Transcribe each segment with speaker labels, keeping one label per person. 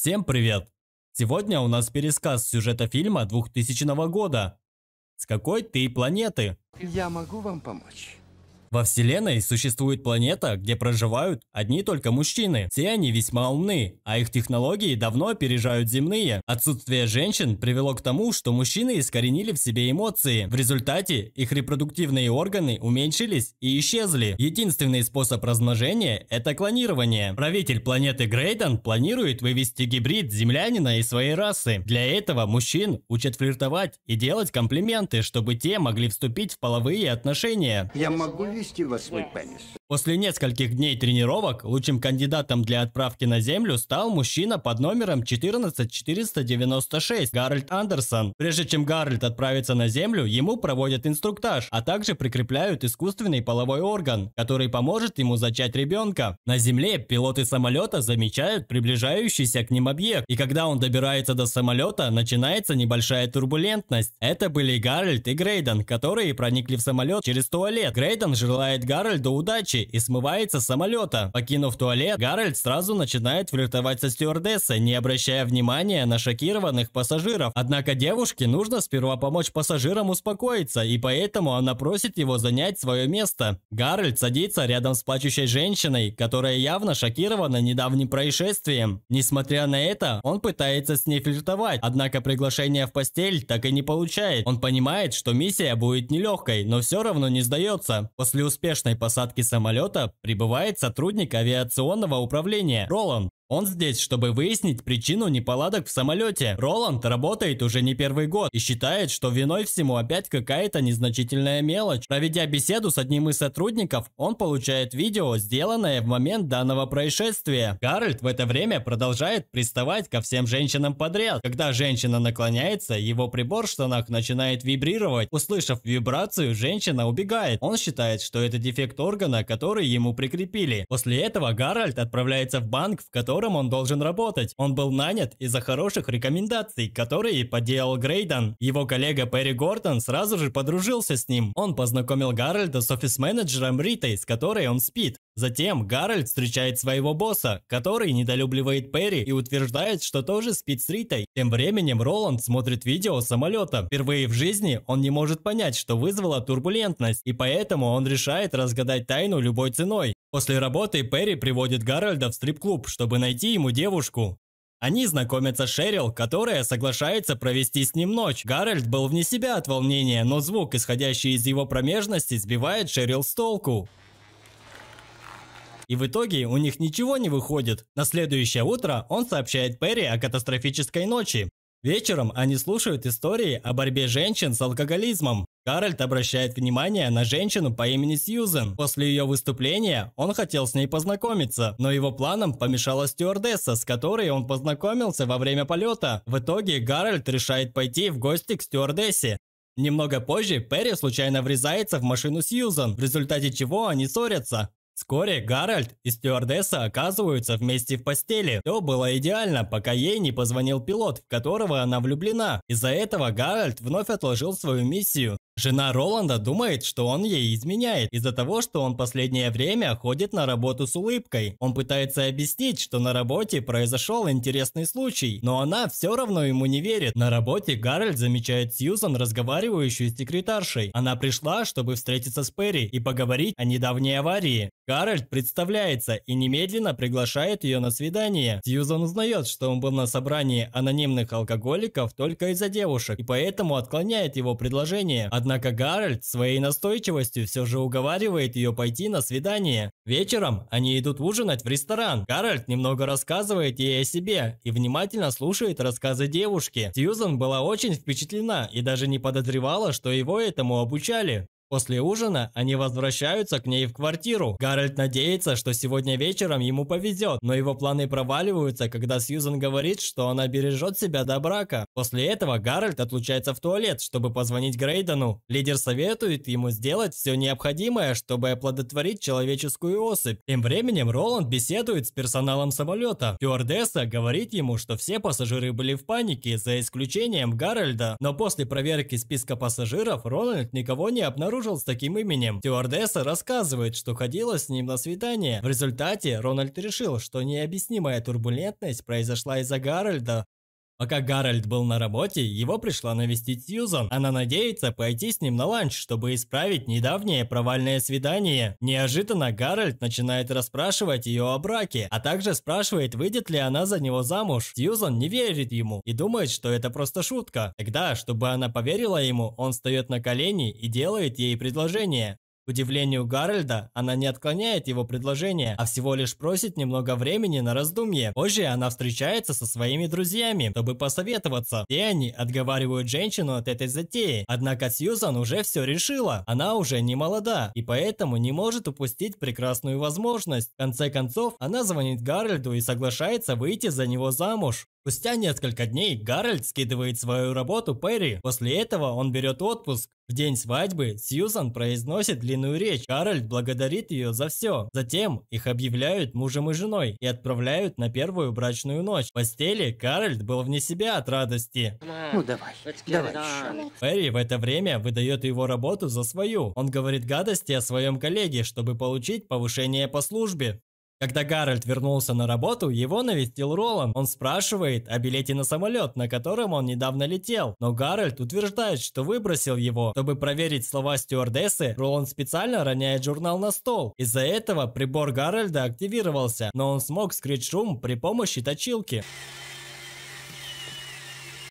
Speaker 1: Всем привет! Сегодня у нас пересказ сюжета фильма 2000 года. С какой ты планеты? Я могу вам помочь. Во Вселенной существует планета, где проживают одни только мужчины. Все они весьма умны, а их технологии давно опережают земные. Отсутствие женщин привело к тому, что мужчины искоренили в себе эмоции. В результате их репродуктивные органы уменьшились и исчезли. Единственный способ размножения – это клонирование. Правитель планеты Грейден планирует вывести гибрид землянина и своей расы. Для этого мужчин учат флиртовать и делать комплименты, чтобы те могли вступить в половые отношения. Я могу навести во свой пенис. После нескольких дней тренировок лучшим кандидатом для отправки на Землю стал мужчина под номером 14496 Гарольд Андерсон. Прежде чем Гарольд отправится на Землю, ему проводят инструктаж, а также прикрепляют искусственный половой орган, который поможет ему зачать ребенка. На Земле пилоты самолета замечают приближающийся к ним объект, и когда он добирается до самолета, начинается небольшая турбулентность. Это были Гарольд и Грейден, которые проникли в самолет через туалет. Грейден желает Гарольду удачи, ночи и смывается с самолета. Покинув туалет, Гарольд сразу начинает флиртовать со стюардессой, не обращая внимания на шокированных пассажиров. Однако девушке нужно сперва помочь пассажирам успокоиться, и поэтому она просит его занять свое место. Гарольд садится рядом с плачущей женщиной, которая явно шокирована недавним происшествием. Несмотря на это, он пытается с ней флиртовать, однако приглашение в постель так и не получает. Он понимает, что миссия будет нелегкой, но все равно не сдается. После успешной посадки самолета, самолета прибывает сотрудник авиационного управления Роланд. Он здесь, чтобы выяснить причину неполадок в самолете. Роланд работает уже не первый год и считает, что виной всему опять какая-то незначительная мелочь. Проведя беседу с одним из сотрудников, он получает видео, сделанное в момент данного происшествия. Гарольд в это время продолжает приставать ко всем женщинам подряд. Когда женщина наклоняется, его прибор в штанах начинает вибрировать. Услышав вибрацию, женщина убегает. Он считает, что это дефект органа, который ему прикрепили. После этого Гарольд отправляется в банк, в котором которым он должен работать. Он был нанят из-за хороших рекомендаций, которые поделал Грейден. Его коллега Перри Гордон сразу же подружился с ним. Он познакомил Гарольда с офис-менеджером Ритой, с которой он спит. Затем Гарольд встречает своего босса, который недолюбливает Перри и утверждает, что тоже спит с Ритой. Тем временем Роланд смотрит видео самолета. Впервые в жизни он не может понять, что вызвало турбулентность, и поэтому он решает разгадать тайну любой ценой. После работы Перри приводит Гарольда в стрип-клуб, чтобы найти ему девушку. Они знакомятся с Шерил, которая соглашается провести с ним ночь. Гарольд был вне себя от волнения, но звук, исходящий из его промежности, сбивает Шерил с толку. И в итоге у них ничего не выходит. На следующее утро он сообщает Перри о катастрофической ночи. Вечером они слушают истории о борьбе женщин с алкоголизмом. Гарольд обращает внимание на женщину по имени Сьюзен. После ее выступления он хотел с ней познакомиться, но его планам помешала стюардесса, с которой он познакомился во время полета. В итоге Гарольд решает пойти в гости к стюардессе. Немного позже Перри случайно врезается в машину Сьюзен, в результате чего они ссорятся. Вскоре Гарольд и стюардесса оказываются вместе в постели. Все было идеально, пока ей не позвонил пилот, в которого она влюблена. Из-за этого Гарольд вновь отложил свою миссию. Жена Роланда думает, что он ей изменяет из-за того, что он последнее время ходит на работу с улыбкой. Он пытается объяснить, что на работе произошел интересный случай, но она все равно ему не верит. На работе Гарольд замечает Сьюзан, разговаривающую с секретаршей. Она пришла, чтобы встретиться с Перри и поговорить о недавней аварии. Гарольд представляется и немедленно приглашает ее на свидание. Сьюзан узнает, что он был на собрании анонимных алкоголиков только из-за девушек, и поэтому отклоняет его предложение. Однако Гарольд своей настойчивостью все же уговаривает ее пойти на свидание. Вечером они идут ужинать в ресторан. Гарольд немного рассказывает ей о себе и внимательно слушает рассказы девушки. Сьюзан была очень впечатлена и даже не подозревала, что его этому обучали. После ужина они возвращаются к ней в квартиру. Гарольд надеется, что сегодня вечером ему повезет, но его планы проваливаются, когда Сьюзен говорит, что она бережет себя до брака. После этого Гарольд отлучается в туалет, чтобы позвонить Грейдену. Лидер советует ему сделать все необходимое, чтобы оплодотворить человеческую особь. Тем временем Роланд беседует с персоналом самолета. Стюардесса говорит ему, что все пассажиры были в панике, за исключением Гарольда. Но после проверки списка пассажиров Роланд никого не обнаружил обнаружил с таким именем. Стюардесса рассказывает, что ходила с ним на свидание. В результате Рональд решил, что необъяснимая турбулентность произошла из-за Гарольда. Пока Гарольд был на работе, его пришла навестить Сьюзан. Она надеется пойти с ним на ланч, чтобы исправить недавнее провальное свидание. Неожиданно Гарольд начинает расспрашивать ее о браке, а также спрашивает, выйдет ли она за него замуж. Сьюзан не верит ему и думает, что это просто шутка. Тогда, чтобы она поверила ему, он встает на колени и делает ей предложение удивлению Гарольда, она не отклоняет его предложение, а всего лишь просит немного времени на раздумье. Позже она встречается со своими друзьями, чтобы посоветоваться, и они отговаривают женщину от этой затеи. Однако Сьюзан уже все решила, она уже не молода, и поэтому не может упустить прекрасную возможность. В конце концов, она звонит Гарольду и соглашается выйти за него замуж. Спустя несколько дней Гарольд скидывает свою работу Перри. После этого он берет отпуск. В день свадьбы Сьюзан произносит длинную речь. Гарольд благодарит ее за все. Затем их объявляют мужем и женой и отправляют на первую брачную ночь. В постели Гарольд был вне себя от радости. Ну давай, давай еще. Перри в это время выдает его работу за свою. Он говорит гадости о своем коллеге, чтобы получить повышение по службе. Когда Гарольд вернулся на работу, его навестил Роланд. Он спрашивает о билете на самолет, на котором он недавно летел. Но Гарольд утверждает, что выбросил его. Чтобы проверить слова стюардессы, Роланд специально роняет журнал на стол. Из-за этого прибор Гарольда активировался, но он смог скрыть шум при помощи точилки.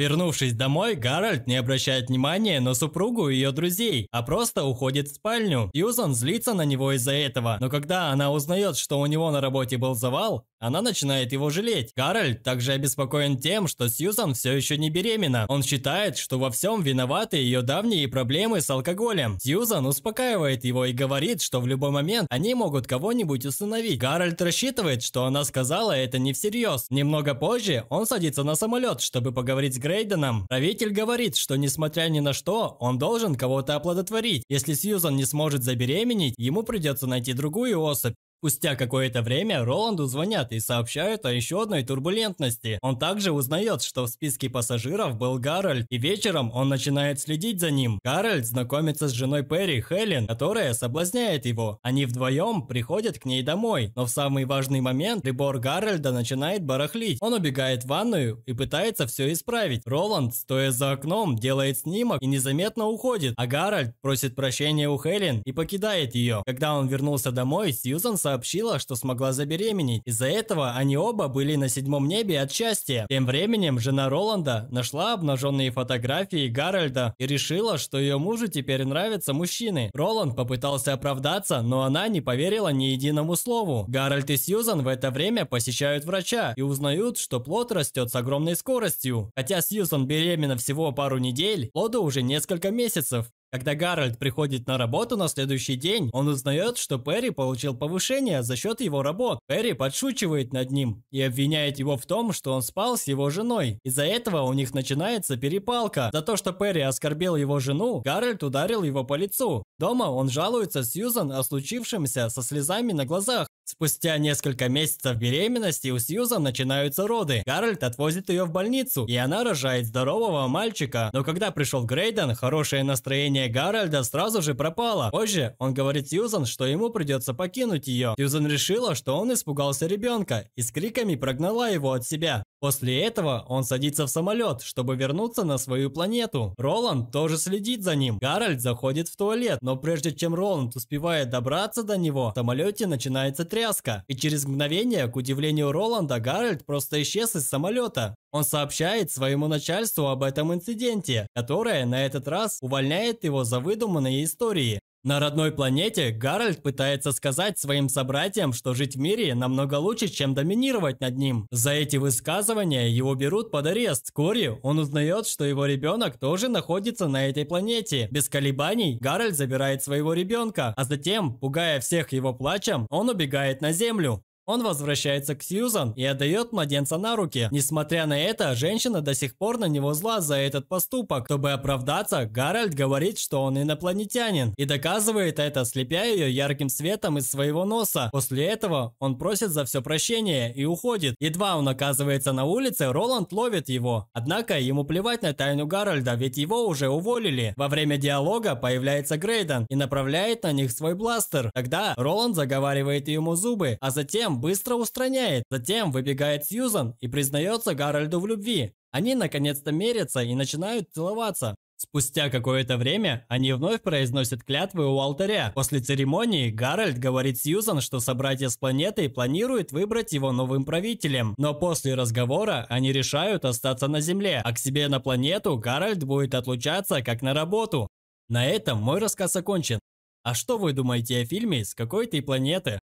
Speaker 1: Вернувшись домой, Гарольд не обращает внимания на супругу и ее друзей, а просто уходит в спальню. Юзан злится на него из-за этого, но когда она узнает, что у него на работе был завал, она начинает его жалеть. Кароль также обеспокоен тем, что Сьюзан все еще не беременна. Он считает, что во всем виноваты ее давние проблемы с алкоголем. Сьюзан успокаивает его и говорит, что в любой момент они могут кого-нибудь установить. Кароль рассчитывает, что она сказала это не всерьез. Немного позже он садится на самолет, чтобы поговорить с Грейденом. Правитель говорит, что несмотря ни на что, он должен кого-то оплодотворить. Если Сьюзан не сможет забеременеть, ему придется найти другую особь. Спустя какое-то время Роланду звонят и сообщают о еще одной турбулентности. Он также узнает, что в списке пассажиров был Гарольд, и вечером он начинает следить за ним. Гарольд знакомится с женой Перри, Хелен, которая соблазняет его. Они вдвоем приходят к ней домой, но в самый важный момент прибор Гарольда начинает барахлить. Он убегает в ванную и пытается все исправить. Роланд, стоя за окном, делает снимок и незаметно уходит, а Гарольд просит прощения у Хелен и покидает ее. Когда он вернулся домой, Сьюзан сообщает, сообщила, что смогла забеременеть. Из-за этого они оба были на седьмом небе от счастья. Тем временем жена Роланда нашла обнаженные фотографии Гарольда и решила, что ее мужу теперь нравятся мужчины. Роланд попытался оправдаться, но она не поверила ни единому слову. Гарольд и Сьюзан в это время посещают врача и узнают, что плод растет с огромной скоростью. Хотя Сьюзан беременна всего пару недель, плоду уже несколько месяцев. Когда Гарольд приходит на работу на следующий день, он узнает, что Перри получил повышение за счет его работ. Перри подшучивает над ним и обвиняет его в том, что он спал с его женой. Из-за этого у них начинается перепалка. За то, что Перри оскорбил его жену, Гарольд ударил его по лицу. Дома он жалуется Сьюзан о случившемся со слезами на глазах. Спустя несколько месяцев беременности у Сьюзан начинаются роды. Гарольд отвозит ее в больницу, и она рожает здорового мальчика. Но когда пришел Грейден, хорошее настроение Гарольда сразу же пропало. Позже он говорит Сьюзан, что ему придется покинуть ее. Сьюзан решила, что он испугался ребенка и с криками прогнала его от себя. После этого он садится в самолет, чтобы вернуться на свою планету. Роланд тоже следит за ним. Гарольд заходит в туалет, но прежде чем Роланд успевает добраться до него, в самолете начинается тренинг тряска, и через мгновение, к удивлению Роланда, Гарольд просто исчез из самолета. Он сообщает своему начальству об этом инциденте, которое на этот раз увольняет его за выдуманные истории. На родной планете Гарольд пытается сказать своим собратьям, что жить в мире намного лучше, чем доминировать над ним. За эти высказывания его берут под арест. Вскоре он узнает, что его ребенок тоже находится на этой планете. Без колебаний Гарольд забирает своего ребенка, а затем, пугая всех его плачем, он убегает на Землю. Он возвращается к Сьюзан и отдает младенца на руки. Несмотря на это, женщина до сих пор на него зла за этот поступок. Чтобы оправдаться, Гарольд говорит, что он инопланетянин и доказывает это, слепя ее ярким светом из своего носа. После этого он просит за все прощение и уходит. Едва он оказывается на улице, Роланд ловит его. Однако ему плевать на тайну Гарольда, ведь его уже уволили. Во время диалога появляется Грейден и направляет на них свой бластер. Тогда Роланд заговаривает ему зубы, а затем быстро устраняет, затем выбегает Сьюзан и признается Гарольду в любви. Они наконец-то мерятся и начинают целоваться. Спустя какое-то время они вновь произносят клятвы у алтаря. После церемонии Гарольд говорит Сьюзан, что собратья с планеты планируют выбрать его новым правителем. Но после разговора они решают остаться на Земле, а к себе на планету Гарольд будет отлучаться как на работу. На этом мой рассказ окончен. А что вы думаете о фильме «С какой ты планеты»?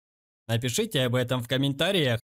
Speaker 1: Напишите об этом в комментариях.